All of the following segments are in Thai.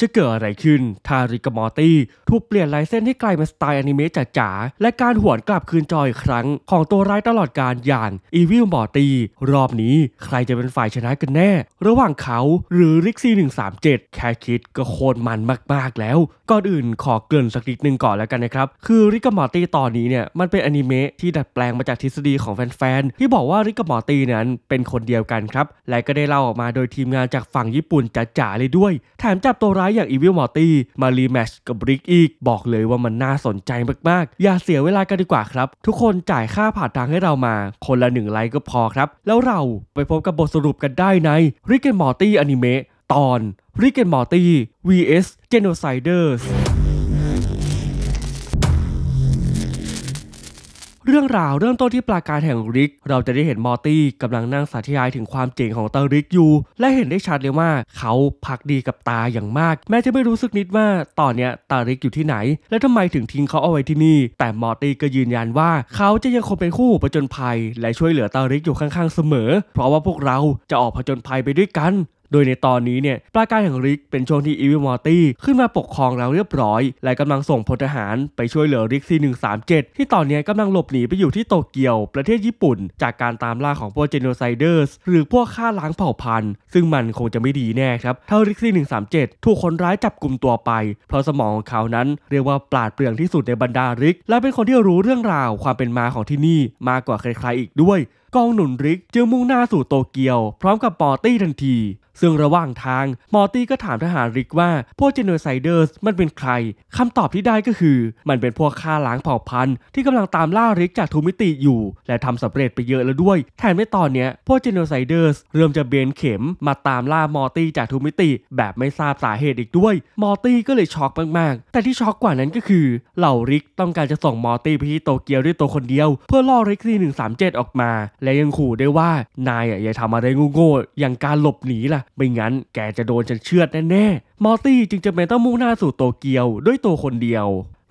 จะเกิดอะไรขึ้นทาริกมอร์ตี้ถูกเปลี่ยนลายเส้นให้กลายเป็นสไตล์อนิเมะจ๋าๆและการหวนกลับคืนจอยครั้งของตัวร้ายตลอดการอย่างอีวิลมอร์ตี้รอบนี้ใครจะเป็นฝ่ายชนะกันแน่ ระหว่างเขาหรือริกซี่137 แค่คิดก็โคตรมันมากๆแล้ว ก่อนอื่นขอเกริ่นสักนิดนึงก่อนแล้วกันนะครับ คือริกมอร์ตี้ตอนนี้เนี่ยมันเป็นอนิเมะที่ดัดแปลงมาจากทฤษฎีของแฟนๆที่บอกว่าริกมอร์ตี้นั้นเป็นคนเดียวกันครับ และก็ได้เล่าออกมาโดยทีมงานจากฝั่งญี่ปุ่นจ๋าๆเลยด้วย แถมจับตัวร้ายายอย่าง Evil m o r t ้มารีแมชกับบริกอีก บอกเลยว่ามันน่าสนใจมาก ๆ อย่าเสียเวลากันดีกว่าครับ ทุกคนจ่ายค่าผ่านทางให้เรามา คนละหนึ่งไลค์ก็พอครับ แล้วเราไปพบกับบทสรุปกันได้ใน Rick and m o r t อนิเมะตอนริกเกนมอร์ตี้ vs เจโนไซเดอร์รื่องราวเริ่มต้นที่ปราการแห่งริก เราจะได้เห็นมอร์ตี้กำลังนั่งสาธยายถึงความเจ๋งของตาริกอยู่ และเห็นได้ชัดเลยว่าเขาพักดีกับตาอย่างมาก แม้จะไม่รู้สึกนิดว่าตอนเนี้ยตาริกอยู่ที่ไหน และทำไมถึงทิ้งเขาเอาไว้ที่นี่แต่มอร์ตี้ก็ยืนยันว่าเขาจะยังคงเป็นคู่ประจนภัยและช่วยเหลือตาริกอยู่ข้างๆเสมอ เพราะว่าพวกเราจะออกผจญภัยไปด้วยกันดยในตอนนี้เนี่ยปราการแห่งริกเป็นช่วงที่อีวิมอร์ตี้ขึ้นมาปกครองแล้วเรียบร้อย และกำลังส่งพลทหารไปช่วยเหลือริกซี137ที่ตอนนี้กำลังหลบหนีไปอยู่ที่โตเกียวประเทศญี่ปุ่นจากการตามล่าของพวกเจโนไซเดอร์สหรือพวกฆ่าล้างเผ่าพันธุ์ ซึ่งมันคงจะไม่ดีแน่ครับ ถ้าริกซี137 ถูกคนร้ายจับกลุ่มตัวไป เพราะสมองของเขานั้นเรียกว่าปราดเปรื่องที่สุดในบรรดาริก และเป็นคนที่รู้เรื่องราวความเป็นมาของที่นี่มากกว่าใครๆอีกด้วย กองหนุนริกจึงมุ่งหน้าสู่โตเกียวพร้อมกับปอตี้ทันทีซึ่งระหว่างทางมอร์ตี้ก็ถามทหารริกว่า พวกเจเนไซเดอร์มันเป็นใคร คำตอบที่ได้ก็คือ มันเป็นพวกฆ่าล้างเผ่าพันธุ์ที่กำลังตามล่าริกจากทูมิติอยู่ และทำสำเร็จไปเยอะแล้วด้วยแไมในตอนเนี้ยพวกเจเนไซเดอร์เริ่มจะเบนเข็มมาตามล่ามอร์ตี้จากทูมิติ แบบไม่ทราบสาเหตุอีกด้วย มอร์ตี้ก็เลยช็อกมากๆแต่ที่ช็อกกว่านั้นก็คือเหล่าริกต้องการจะส่งมอร์ตี้ไปที่โตเกียวด้วยตัวคนเดียว เพื่อล่อริกซีหนึ่งสามเจ็ดออกมาและยังขู่ได้ว่านายอย่าทำอะไรงูโง่อย่างการหลบหนีล่ะไม่งั้นแกจะโดนฉันเชือดแน่ๆมอตี้จึงจะเป็นต้องมุ่งหน้าสู่โตเกียวด้วยตัวคนเดียว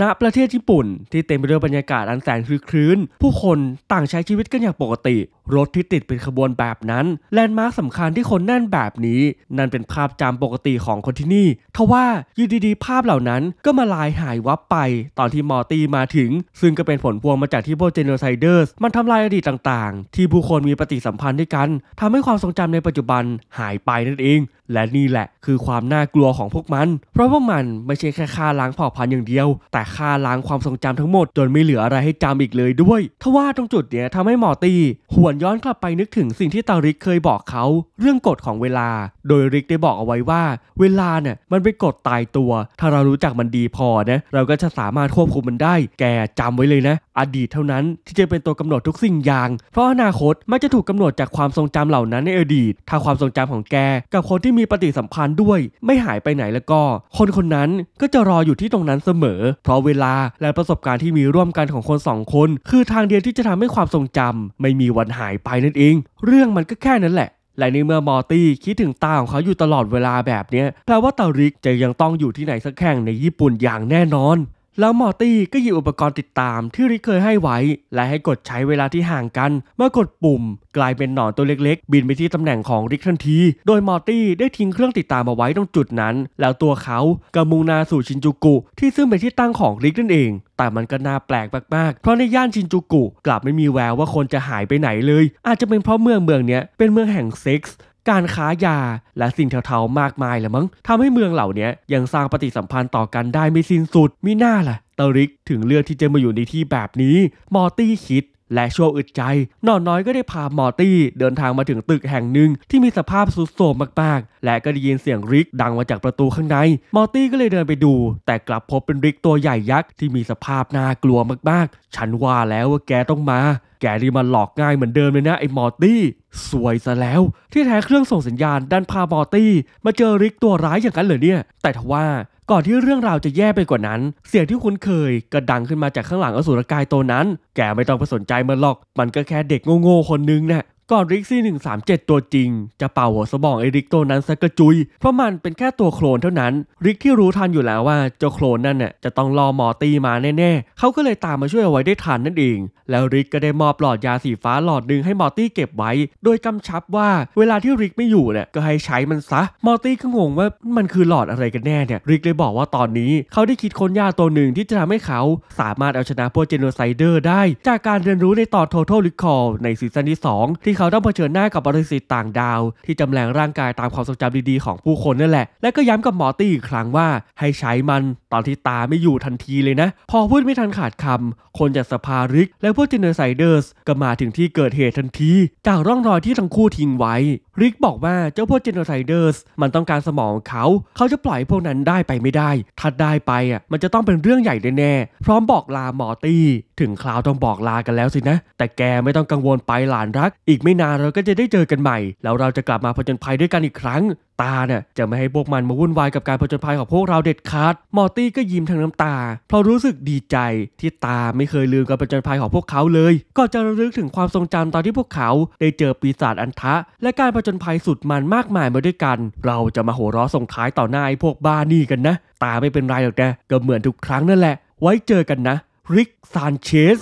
ณ ประเทศญี่ปุ่นที่เต็มไปด้วยบรรยากาศอันแสนคลื้นผู้คนต่างใช้ชีวิตกันอย่างปกติรถที่ติดเป็นขบวนแบบนั้น แลนด์มาร์คสำคัญที่คนแน่นแบบนี้นั่นเป็นภาพจำปกติของคนที่นี่ทว่าอยู่ดีๆภาพเหล่านั้นก็มาลายหายวับไป ตอนที่มอร์ตี้มาถึง ซึ่งก็เป็นผลพวงมาจากที่พวกเจโนไซเดอร์สมันทำลายอดีตต่างๆ ที่ผู้คนมีปฏิสัมพันธ์ด้วยกันทำให้ความทรงจำในปัจจุบันหายไปนั่นเอง และนี่แหละคือความน่ากลัวของพวกมัน เพราะพวกมันไม่ใช่แค่ฆ่าล้างเผ่าพันธุ์อย่างเดียว แต่ฆ่าล้างความทรงจำทั้งหมด จนไม่เหลืออะไรให้จำอีกเลยด้วยทว่าตรงจุดเนี้ยทำให้มอร์ตี้หวนย้อนกลับไปนึกถึงสิ่งที่ตาริกเคยบอกเขา เรื่องกฎของเวลา โดยริกได้บอกเอาไว้ว่า เวลาเนี่ยมันเป็นกฎตายตัว ถ้าเรารู้จักมันดีพอนะ เราก็จะสามารถควบคุมมันได้ แกจำไว้เลยนะอดีตเท่านั้นที่จะเป็นตัวกำหนดทุกสิ่งอย่าง เพราะอนาคตมักจะถูกกาหนดจากความทรงจำเหล่านั้นในอดีต ถ้าความทรงจำของแกกับคนที่มีปฏิสัมพันธ์ด้วยไม่หายไปไหนแล้วก็ คนคนนั้นก็จะรออยู่ที่ตรงนั้นเสมอ เพราะเวลาและประสบการณ์ที่มีร่วมกันของคนสองคน คือทางเดียวที่จะทำให้ความทรงจำไม่มีวันหายไปนั่นเอง เรื่องมันก็แค่นั้นแหละและในเมื่อมอร์ตี้คิดถึงตาของเขาอยู่ตลอดเวลาแบบนี้แปลว่าตาริกจะยังต้องอยู่ที่ไหนสักแห่งในญี่ปุ่นอย่างแน่นอนแล้วมอร์ตี้ก็หยิบอุปกรณ์ติดตามที่ริกเคยให้ไว้ และให้กดใช้เวลาที่ห่างกันเมื่อกดปุ่ม กลายเป็นหนอนตัวเล็กๆ บินไปที่ตำแหน่งของริกทันที โดยมอร์ตี้ได้ทิ้งเครื่องติดตามเอาไว้ตรงจุดนั้น แล้วตัวเขาก็มุ่งหน้าสู่ชินจูกุ ที่ซึ่งเป็นที่ตั้งของริกนั่นเอง แต่มันก็น่าแปลกมากๆ เพราะในย่านชินจูกุกลับไม่มีแววว่าคนจะหายไปไหนเลย อาจจะเป็นเพราะเมืองเมืองนี้เป็นเมืองแห่งเซ็กส์การค้ายาและสิ่งเทาๆมากมายเลยมั้ง ทำให้เมืองเหล่านี้ยังสร้างปฏิสัมพันธ์ต่อกันได้ไม่สิ้นสุดมิน่าล่ะตริกถึงเลือกที่จะมาอยู่ในที่แบบนี้มอร์ตี้คิดและชั่วอึดใจหนอนน้อยก็ได้พามอตตี้เดินทางมาถึงตึกแห่งหนึ่งที่มีสภาพสุดโทรมมากๆ และก็ได้ยินเสียงริกดังมาจากประตูข้างใน มอตตี้ก็เลยเดินไปดูแต่กลับพบเป็นริกตัวใหญ่ยักษ์ที่มีสภาพน่ากลัวมากๆ ฉันว่าแล้วว่าแกต้องมา แกรีมาหลอกง่ายเหมือนเดิมเลยนะไอ้มอร์ตี้สวยซะแล้ว ที่แท้เครื่องส่งสัญญาณดันพามอร์ตี้มาเจอริกตัวร้ายอย่างนั้นเหรอเนี่ย แต่ทว่าก่อนที่เรื่องราวจะแย่ไปกว่านั้น เสียงที่คุ้นเคยก็ดังขึ้นมาจากข้างหลังอสุรกายตัวนั้น แกไม่ต้องไปสนใจมันหรอก มันก็แค่เด็กโง่ๆคนนึงนะ่ะก่อนริกซี่137 ตัวจริง จะเป่าหัวสมองไอริกตัวนั้นซะกระจุย เพราะมันเป็นแค่ตัวโคลนเท่านั้นริกที่รู้ทันอยู่แล้วว่าเจ้าโคลนนั่นน่ะจะต้องรอหมอตีมาแน่ๆ เขาก็เลยตามมาช่วยเอาไว้ได้ทันนั่นเอง แล้วริกก็ได้มอบหลอดยาสีฟ้าหลอดหนึ่งให้มอตี้เก็บไว้ โดยกำชับว่าเวลาที่ริกไม่อยู่เนี่ยก็ให้ใช้มันซะมอตี้ก็งงว่ามันคือหลอดอะไรกันแน่เนี่ย ริกเลยบอกว่าตอนนี้เขาได้คิดค้นยาตัวหนึ่งที่จะทำให้เขา สามารถเอาชนะพวกเจโนไซเดอร์ได้ จากการเรียนรู้ในตอนทอทอลิคอลในซีซั่นที่ 2 ที่เขาต้องเผชิญหน้ากับบริสิทต่างดาวที่จำแรงร่างกายตามความทรงจำดีๆของผู้คนนั่นแหละ และก็ย้ำกับหมอตี้อีกครั้งว่า ให้ใช้มันตอนที่ตาไม่อยู่ทันทีเลยนะ พอพูดไม่ทันขาดคำคนจากสภาริกและพวกเจเนอไซเดอร์สก็มาถึงที่เกิดเหตุทันที จากร่องรอยที่ทั้งคู่ทิ้งไว้ ริกบอกว่าเจ้าพวกเจเนอไซเดอร์สมันต้องการสมองเขา เขาจะปล่อยพวกนั้นได้ไปไม่ได้ถ้าได้ไปอ่ะมันจะต้องเป็นเรื่องใหญ่แน่ๆพร้อมบอกลาหมอตี้ ถึงคราวต้องบอกลากันแล้วสินะแต่แกไม่ต้องกังวลไปหลานรัก อีกไม่ไม่นานเราก็จะได้เจอกันใหม่แล้วเราจะกลับมาผจญภัยด้วยกันอีกครั้ง ตาเนี่ยจะไม่ให้พวกมันมาวุ่นวายกับการผจญภัยของพวกเราเด็ดขาดมอร์ตี้ก็ยิ้มทั้งน้ำตาเพราะรู้สึกดีใจที่ตาไม่เคยลืมการผจญภัยของพวกเขาเลย ก็จะระลึกถึงความทรงจำตอนที่พวกเขา ได้เจอปีศาจอันทะ และการผจญภัยสุดมันมากมายมาด้วยกัน เราจะมาโหร้อส่งท้ายต่อหน้าไอ้พวกบ้านี่กันนะ ตาไม่เป็นไรหรอกนะก็เหมือนทุกครั้งนั่นแหละ ไว้เจอกันนะ ริกซานเชส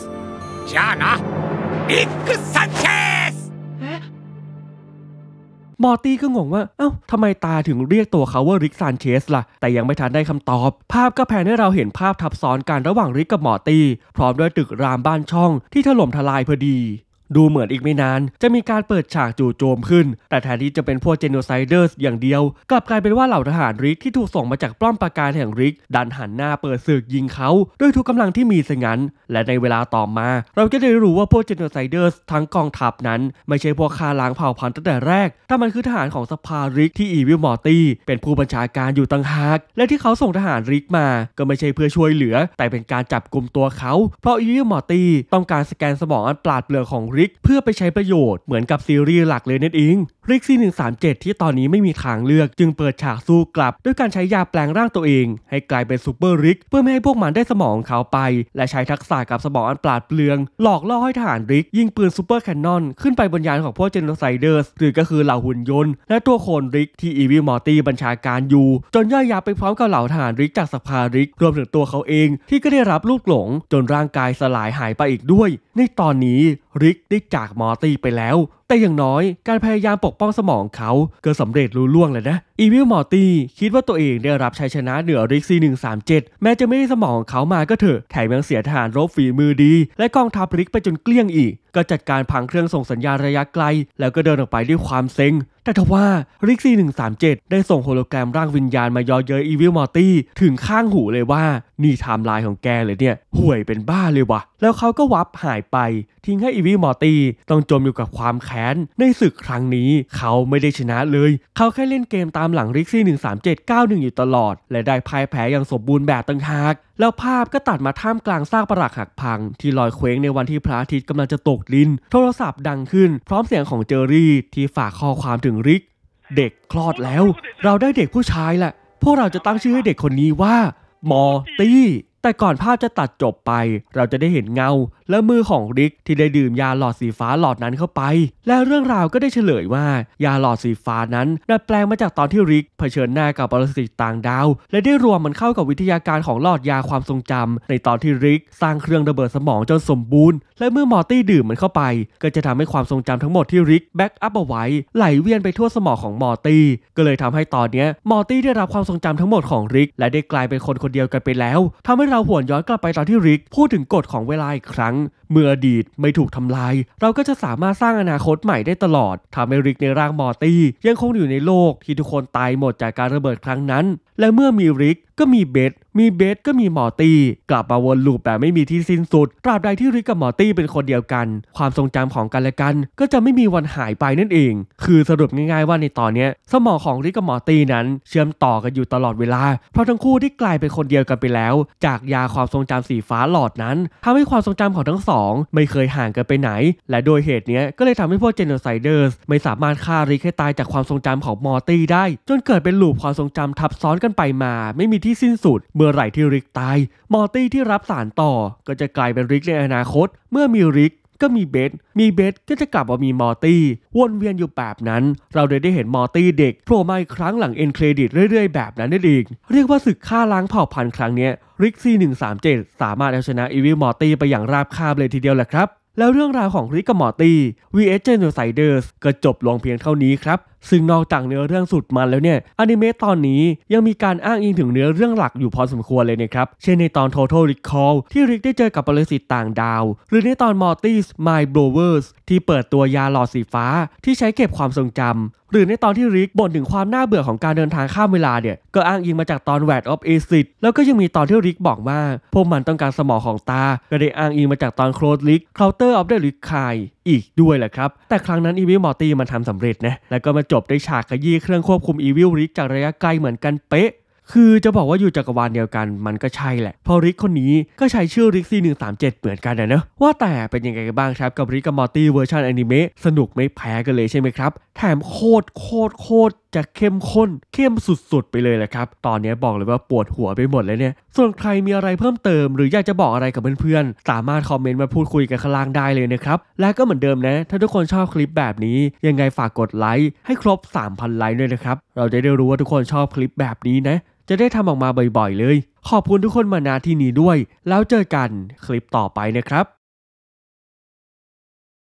ชานะริกซานเชมอร์ตี้ก็งงว่า เอา้า ทำไมตาถึงเรียกตัวเขาว่าริกซานเชสล่ะ แต่ยังไม่ทันได้คำตอบ ภาพก็แผนให้เราเห็นภาพทับซ้อนกันระหว่างริกกับมอร์ตี้พร้อมด้วยตึกรามบ้านช่องที่ถล่มทลายพอดีดูเหมือนอีกไม่นาน จะมีการเปิดฉากจู่โจมขึ้น แต่แทนที่จะเป็นพวกเจโนไซเดอร์สอย่างเดียว กลับกลายเป็นว่าเหล่าทหารริกที่ถูกส่งมาจากป้อมปราการแห่งริก ดันหันหน้าเปิดศึกยิงเขา ด้วยทุกกำลังที่มีสงั้น และในเวลาต่อมา เราก็ได้รู้ว่าพวกเจโนไซเดอร์สทั้งกองทัพนั้น ไม่ใช่พวกคาล้างเผ่าพันธุ์ตั้งแต่แรก แต่มันคือทหารของสภาริกที่อีวิลมอร์ตี้เป็นผู้บัญชาการอยู่ตั้งหาก และที่เขาส่งทหารริกมา ก็ไม่ใช่เพื่อช่วยเหลือ แต่เป็นการจับกลุ่มตัวเขา เพราะอีวิลมอร์ตี้ต้องการสแกนสมองอันปราดเปลือกของริกเพื่อไปใช้ประโยชน์เหมือนกับซีรีส์หลักเลยนั่นเอง ริกซี่137 ที่ตอนนี้ไม่มีทางเลือก จึงเปิดฉากสู้กลับ ด้วยการใช้ยาแปลงร่างตัวเอง ให้กลายเป็นซูเปอร์ริกเพื่อไม่ให้พวกมันได้สมองเขาไป และใช้ทักษะกับสมองอันปราดเปรื่อง หลอกล่อให้ทหารริก ยิงปืนซูเปอร์แคนนอนขึ้นไปบนยานของพวกเจนโนไซเดอร์สหรือก็คือเหล่าหุ่นยนต์ และตัวโคนริกที่อีวิมอร์ตี้บัญชาการอยู่ จนย่อยยาไปพร้อมกับเหล่าทหารริกจากสภาริก รวมถึงตัวเขาเองที่ก็ได้รับลูกหลง จนร่างกายสลายหายไปอีกด้วย ในตอนนี้ริกได้จากมอร์ตี้ไปแล้วแต่อย่างน้อยการพยายามปกป้องสมองเขาเกิดสำเร็จรู้ล่วงเลยนะอีวิลมอร์ตี้คิดว่าตัวเองได้รับชัยชนะเหนือริกซี137 แม้จะไม่ได้สมองเขามาก็เถอะ แถมยังเสียทหารรบฝีมือดี และกองทัพริกไปจนเกลี้ยงอีก ก็จัดการพังเครื่องส่งสัญญาณระยะไกล แล้วก็เดินออกไปด้วยความเซ็ง แต่ทว่าริกซี137 ได้ส่งโฮโลแกรมร่างวิญญาณมายอเยออีวิลมอร์ตี้ถึงข้างหูเลยว่านี่ไทม์ไลน์ของแกเลยเนี่ยห่วยเป็นบ้าเลยวะแล้วเขาก็วับหายไป ทิ้งให้อีวิลมอร์ตี้ต้องจมอยู่กับความแค้ค้นในศึกครั้งนี้เขาไม่ได้ชนะเลย เขาแค่เล่นเกมตามหลังริกซี่13791 อยู่ตลอด และได้พ่ายแพ้อย่างสมบูรณ์แบบต่างหากแล้วภาพก็ตัดมาท่ามกลางซากปรักหักพังที่ลอยเคว้งในวันที่พระอาทิตย์กำลังจะตกดิน โทรศัพท์ดังขึ้นพร้อมเสียงของเจอรี่ที่ฝากข้อความถึงริก เด็กคลอดแล้ว เราได้เด็กผู้ชายแหละพวกเราจะตั้งชื่อให้เด็กคนนี้ว่ามอตี้แต่ก่อนภาพจะตัดจบไป เราจะได้เห็นเงาและมือของริกที่ได้ดื่มยาหลอดสีฟ้าหลอดนั้นเข้าไป และเรื่องราวก็ได้เฉลยว่า ยาหลอดสีฟ้านั้นดัดแปลงมาจากตอนที่ริก เผชิญหน้ากับปรสิตต่างดาว และได้รวมมันเข้ากับวิทยาการของหลอดยาความทรงจำ ในตอนที่ริกสร้างเครื่องระเบิดสมองจนสมบูรณ์และเมื่อมอร์ตี้ดื่มมันเข้าไป ก็จะทำให้ความทรงจำทั้งหมดที่ริกแบ็กอัพเอาไว้ไหลเวียนไปทั่วสมองของมอร์ตี้ก็เลยทำให้ตอนนี้มอร์ตี้ได้รับความทรงจำทั้งหมดของริกและได้กลายเป็นคนคนเดียวกันไปแล้ว ทำให้เราหวนย้อนกลับไปตอนที่ริก พูดถึงกฎของเวลาอีกครั้งเมื่ออดีตไม่ถูกทำลายเราก็จะสามารถสร้างอนาคตใหม่ได้ตลอด ทำให้ริกในร่างมอร์ตี้ ยังคงอยู่ในโลกที่ทุกคนตายหมดจากการระเบิดครั้งนั้น และเมื่อมีริกก็มีเบส มีเบสก็มีมอตี้กลับมาวนลูปแบบไม่มีที่สิ้นสุด ตราบใดที่ริกกับมอตี้เป็นคนเดียวกัน ความทรงจำของกันและกัน ก็จะไม่มีวันหายไปนั่นเองคือสรุปง่ายๆว่าในตอนนี้ สมองของริกกับมอตี้นั้น เชื่อมต่อกันอยู่ตลอดเวลาเพราะทั้งคู่ได้กลายเป็นคนเดียวกันไปแล้ว จากยาความทรงจำสีฟ้าหลอดนั้น ทำให้ความทรงจำของทั้งสองไม่เคยห่างกันไปไหน และโดยเหตุนี้ก็เลยทำให้พวกเจนโนไซเดอร์สไม่สามารถฆ่าริกให้ตายจากความทรงจำของมอตี้ได้ จนเกิดเป็นลูปความทรงจำทับซ้อนกันไปมา ไม่มีที่ที่สิ้นสุดเมื่อไหร่ที่ริกตายมอร์ตี้ที่รับสารต่อ ก็จะกลายเป็นริกในอนาคต เมื่อมีริก ก็มีเบสมีเบสก็จะกลับมามีมอร์ตี้ วนเวียนอยู่แบบนั้น เราเลยได้เห็นมอร์ตี้เด็กโผล่มาอีกครั้งหลังเอ็นเครดิตเรื่อยๆ แบบนั้นได้อีกเรียกว่าศึกฆ่าล้างเผ่าพันธุ์ครั้งนี้ริกซี่137 สามารถเอาชนะอีวิลมอร์ตี้ไปอย่างราบคาบเลยทีเดียวแหละครับแล้วเรื่องราวของริกกับมอร์ตี้ VS g e n o c i d e r s ก็จบลงเพียงเท่านี้ครับซึ่งนอกจากเนื้อเรื่องสุดมันแล้วเนี่ยอนิเมะตอนนี้ยังมีการอ้างอิงถึงเนื้อเรื่องหลักอยู่พอสมควรเลยนะครับ เช่นในตอน Total Recall ที่ริกได้เจอกับปรสิตต่างดาว หรือในตอน Mortis m y b r o w e r s ที่เปิดตัวยาหลอดสีฟ้าที่ใช้เก็บความทรงจำ หรือในตอนที่ริกบ่นถึงความน่าเบื่อของการเดินทางข้ามเวลาเนี่ย ก็อ้างอิงมาจากตอนแวดออฟเอซิดแล้วก็ยังมีตอนที่ริกบอกว่าพวกมันต้องการสมองของตาก็ได้อ้างอิงมาจากตอนโคลดลิกคลาวเตอร์ออฟเดอะริกคายอีกด้วยแหละครับแต่ครั้งนั้นอีวิมอตี้มันทำสำเร็จนะแล้วก็มาจบด้ฉากขยี้เครื่องควบคุมอีวิลริกจากระยะไกลเหมือนกันเป๊ะคือจะบอกว่าอยู่จักรวาลเดียวกันมันก็ใช่แหละ เพราะริกคนนี้ก็ใช้ชื่อริกซีหนึ่งสามเจ็ดเหมือนกันนะเนอะว่าแต่เป็นยังไงกันบ้างครับกับริกกับมอร์ตี้เวอร์ชันอนิเมะสนุกไม่แพ้กันเลยใช่ไหมครับ แถมโคตรโคตรโคตรจะเข้มข้นเข้มสุดๆไปเลยแหละครับ ตอนนี้บอกเลยว่าปวดหัวไปหมดเลยเนี่ย ส่วนใครมีอะไรเพิ่มเติม หรืออยากจะบอกอะไรกับเพื่อนๆ สามารถคอมเมนต์มาพูดคุยกันข้างล่างได้เลยนะครับ และก็เหมือนเดิมนะถ้าทุกคนชอบคลิปแบบนี้ ยังไงฝากกดไลค์ให้ครบ3,000ไลค์ด้วยนะครับ เราจะได้รู้ว่าทุกคนชอบคลิปแบบนี้นะ จะได้ทำออกมาบ่อยๆเลย ขอบคุณทุกคนมานาที่นี้ด้วย แล้วเจอกันคลิปต่อไปนะครับ